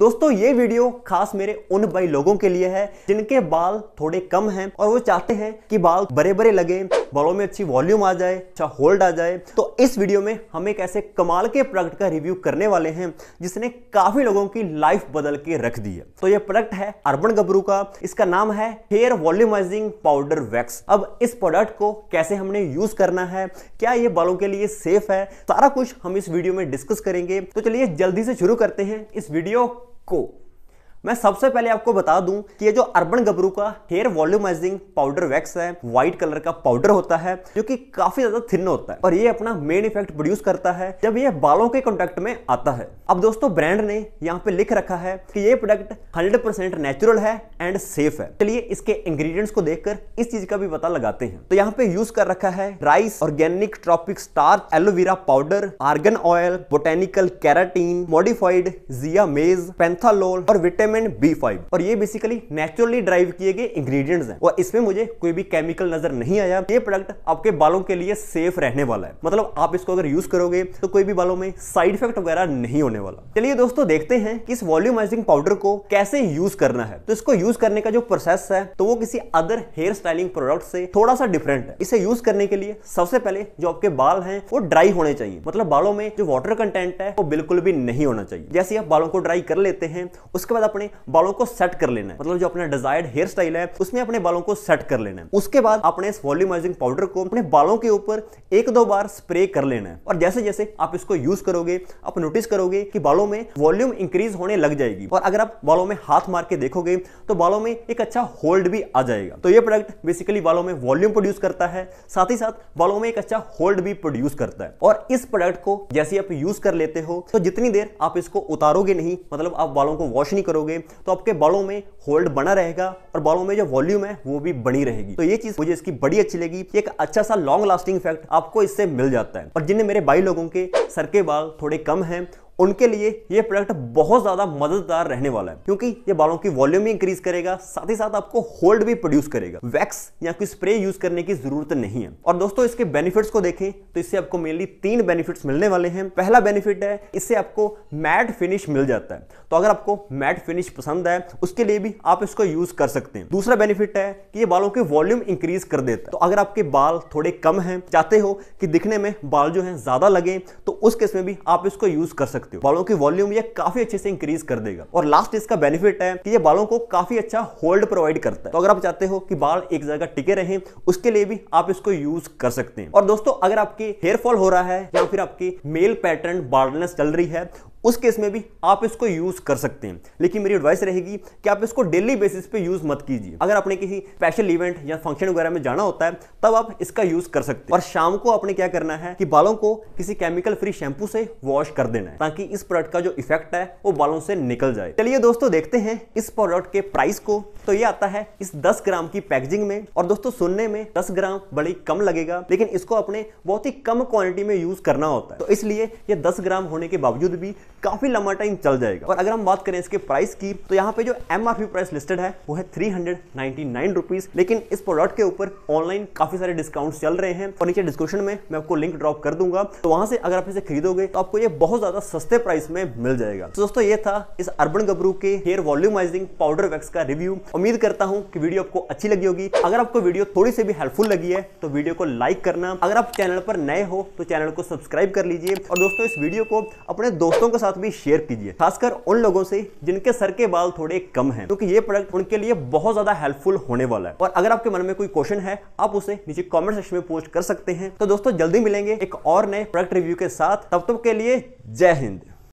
दोस्तों ये वीडियो खास मेरे उन भाई लोगों के लिए है जिनके बाल थोड़े कम हैं और वो चाहते हैं कि बाल बड़े बड़े लगे बालों में अच्छी वॉल्यूम आ जाए अच्छा होल्ड आ जाए तो इस वीडियो में हम एक ऐसे कमाल के प्रोडक्ट का रिव्यू करने वाले हैं जिसने काफी लोगों की लाइफ बदल के रख दी है तो ये प्रोडक्ट है अर्बन गबरू का इसका नाम है हेयर वॉल्यूमाइजिंग पाउडर वैक्स अब इस प्रोडक्ट को कैसे हमने यूज करना है क्या ये बालों के लिए सेफ है सारा कुछ हम इस वीडियो में डिस्कस करेंगे तो चलिए जल्दी से शुरू करते हैं इस वीडियो Cool. मैं सबसे पहले आपको बता दूं कि ये जो अर्बन गबरू का हेयर वॉल्यूमाइजिंग पाउडर वैक्स है व्हाइट कलर का पाउडर होता है जो कि काफी ज्यादा थिन होता है और ये अपना मेन इफेक्ट प्रोड्यूस करता है जब ये बालों के कॉन्टेक्ट में आता है अब दोस्तों ब्रांड ने यहाँ पे लिख रखा है कि ये प्रोडक्ट हंड्रेड नेचुरल है एंड सेफ है चलिए इसके इंग्रीडियंट्स को देख इस चीज का भी पता लगाते हैं तो यहाँ पे यूज कर रखा है rice organic tropic star aloe vera powder argan oil botanical keratin modified जिया मेज पेंथालोल और vitamin M and B five और ये बेसिकली नेचुरली ड्राइव किए गए इंग्रेडिएंट्स हैं और इसमें मुझे कोई भी केमिकल नजर नहीं आया ये प्रोडक्ट आपके बालों के लिए सेफ रहने वाला है मतलब आप इसको अगर यूज करोगे तो कोई भी बालों में साइड इफेक्ट वगैरह नहीं होने वाला चलिए दोस्तों देखते हैं कि इस वॉल्यूमाइजिंग पाउडर को कैसे यूज करना है तो इसको यूज करने का जो प्रोसेस है तो वो किसी अदर हेयर स्टाइलिंग प्रोडक्ट से थोड़ा सा डिफरेंट है इसे यूज करने के लिए सबसे पहले जो आपके बाल हैं वो ड्राई होने चाहिए मतलब बालों में जो वाटर कंटेंट है वो बिल्कुल भी नहीं होना चाहिए जैसे आप बालों को ड्राई कर लेते हैं उसके बाद अपने अपने बालों को सेट कर लेना है मतलब जो अपना डिजायर्ड हेयर स्टाइल है उसमें अपने बालों को सेट कर लेना है उसके बाद अपने वॉल्यूमाइजिंग पाउडर को अपने बालों के ऊपर एक दो बार स्प्रे कर लेना है और जैसे जैसे आप इसको यूज करोगे आप नोटिस करोगे कि बालों में वॉल्यूम इंक्रीज होने लग जाएगी और अगर आप बालों में हाथ मार के देखोगे तो बालों में एक अच्छा होल्ड भी आ जाएगा तो ये प्रोडक्ट बेसिकली बालों में वॉल्यूम प्रोड्यूस करता है साथ ही साथ बालों में एक अच्छा होल्ड भी प्रोड्यूस करता है और इस प्रोडक्ट को जैसे आप यूज कर लेते हो तो जितनी देर आप इसको उतारोगे नहीं मतलब आप बालों को वॉश नहीं करोगे होंगे तो आपके बालों में होल्ड बना रहेगा और बालों में जो वॉल्यूम है वो भी बनी रहेगी तो ये चीज मुझे इसकी बड़ी अच्छी लगी एक अच्छा सा लॉन्ग लास्टिंग इफेक्ट आपको इससे मिल जाता है और जिन्हें मेरे भाई लोगों के सर के बाल थोड़े कम हैं उनके लिए ये प्रोडक्ट बहुत ज़्यादा मददगार रहने वाला है क्योंकि ये बालों की वॉल्यूम भी इंक्रीज करेगा साथ ही साथ आपको होल्ड भी प्रोड्यूस करेगा वैक्स या कोई स्प्रे यूज करने की जरूरत नहीं है और दोस्तों इसके बेनिफिट्स को देखें तो इससे आपको मेनली तीन बेनिफिट मिलने वाले हैं पहला बेनिफिट है इससे आपको मैट फिनिश मिल जाता है तो अगर आपको मैट फिनिश पसंद है उसके लिए भी आप इसको यूज कर सकते हैं दूसरा बेनिफिट है कि ये बालों की वॉल्यूम इंक्रीज कर देता है तो अगर आपके बाल थोड़े कम हैं चाहते हो कि दिखने में बाल जो है ज्यादा लगे तो उस केस में भी आप इसको यूज कर सकते सकते हो बालों की वॉल्यूम ये काफी अच्छे से इंक्रीज कर देगा और लास्ट इसका बेनिफिट है कि ये बालों को काफी अच्छा होल्ड प्रोवाइड करता है तो अगर आप चाहते हो कि बाल एक जगह टिके रहे उसके लिए भी आप इसको यूज कर सकते हैं और दोस्तों अगर आपके हेयर फॉल हो रहा है या फिर आपकी मेल पैटर्न बाल्डनेस चल रही है उस केस में भी आप इसको यूज कर सकते हैं लेकिन मेरी एडवाइस रहेगी कि आप इसको डेली बेसिस पे यूज मत कीजिए अगर आपने किसी स्पेशल इवेंट या फंक्शन वगैरह में जाना होता है तब आप इसका यूज कर सकते हैं और शाम को आपने क्या करना है कि बालों को किसी केमिकल फ्री शैम्पू से वॉश कर देना है ताकि इस प्रोडक्ट का जो इफेक्ट है वो बालों से निकल जाए चलिए दोस्तों देखते हैं इस प्रोडक्ट के प्राइस को तो ये आता है इस 10 ग्राम की पैकेजिंग में और दोस्तों सुनने में 10 ग्राम बड़ी कम लगेगा लेकिन इसको अपने बहुत ही कम क्वांटिटी में यूज करना होता है तो इसलिए ये 10 ग्राम होने के बावजूद भी काफी लंबा टाइम चल जाएगा और अगर हम बात करें इसके प्राइस की तो यहाँ पे जो एम प्राइस लिस्टेड है वो है थ्री हंड्रेड लेकिन इस प्रोडक्ट के ऊपर ऑनलाइन काफी सारे डिस्काउंट चल रहे हैं और नीचे डिस्क्रिप्शन में मैं आपको लिंक ड्रॉप कर दूंगा तो वहां से अगर आप इसे खरीदोगे तो आपको ये बहुत ज्यादा सस्ते प्राइस में मिल जाएगा तो दोस्तों ये था इस अर्बन गबरू के हेयर वॉल्यूमाइजिंग पाउडर वैक्स का रिव्यू उम्मीद करता हूँ कि वीडियो आपको अच्छी लगी होगी अगर आपको वीडियो थोड़ी सी भी हेल्पफुल लगी है तो वीडियो को लाइक करना अगर आप चैनल पर नए हो तो चैनल को सब्सक्राइब कर लीजिए और दोस्तों इस वीडियो को अपने दोस्तों के साथ भी शेयर कीजिए खासकर उन लोगों से जिनके सर के बाल थोड़े कम है क्योंकि तो ये प्रोडक्ट उनके लिए बहुत ज्यादा हेल्पफुल होने वाला है और अगर आपके मन में कोई क्वेश्चन है आप उसे नीचे कॉमेंट सेक्शन में पोस्ट कर सकते हैं तो दोस्तों जल्दी मिलेंगे एक और नए प्रोडक्ट रिव्यू के साथ तब तक के लिए जय हिंद